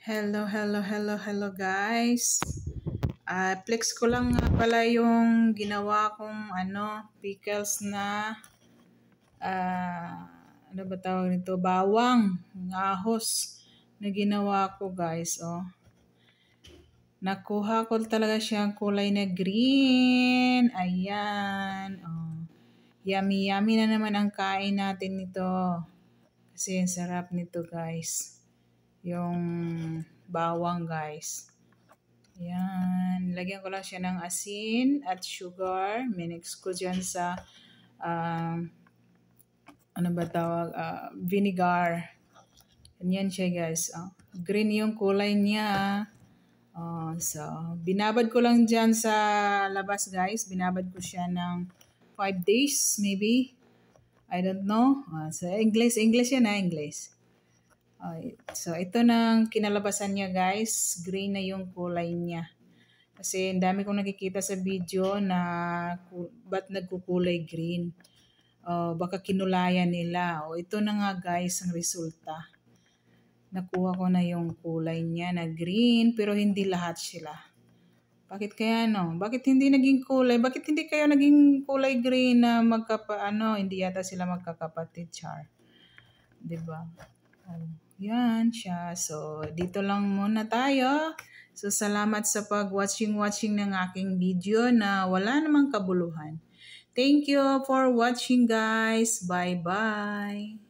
Hello, hello, hello, hello guys. Uh, flex ko lang pala yung ginawa kong ano, pickles na uh, ano ba tawag nito? Bawang, ahos na ginawa ko guys. Oh. Nakuha ko talaga siyang kulay na green. Ayan. Oh. Yummy, yummy na naman ang kain natin nito. Kasi ang sarap nito guys yung bawang guys. Yan. Lagyan ko lang siya ng asin at sugar. Minix ko dyan sa uh, ano ba tawag? Uh, vinegar. Ganyan siya guys. Oh. Green yung kulay niya. Oh, so, binabad ko lang dyan sa labas guys. Binabad ko siya ng 5 days maybe. I don't know. Uh, so, English, English yan ha, English. Uh, so, ito nang kinalabasan niya guys. Green na yung kulay niya. Kasi ang dami kong nakikita sa video na ba't nagkukulay green. Uh, baka kinulayan nila. O, ito na nga guys ang resulta. Nakuha ko na yung kulay niya na green pero hindi lahat sila. Bakit kaya no? Bakit hindi naging kulay? Bakit hindi kayo naging kulay green na magkapa ano, hindi yata sila magkakapatid char. 'Di ba? Yan siya. So, dito lang muna tayo. So, salamat sa pag-watching-watching ng aking video na wala namang kabuluhan. Thank you for watching guys. Bye-bye.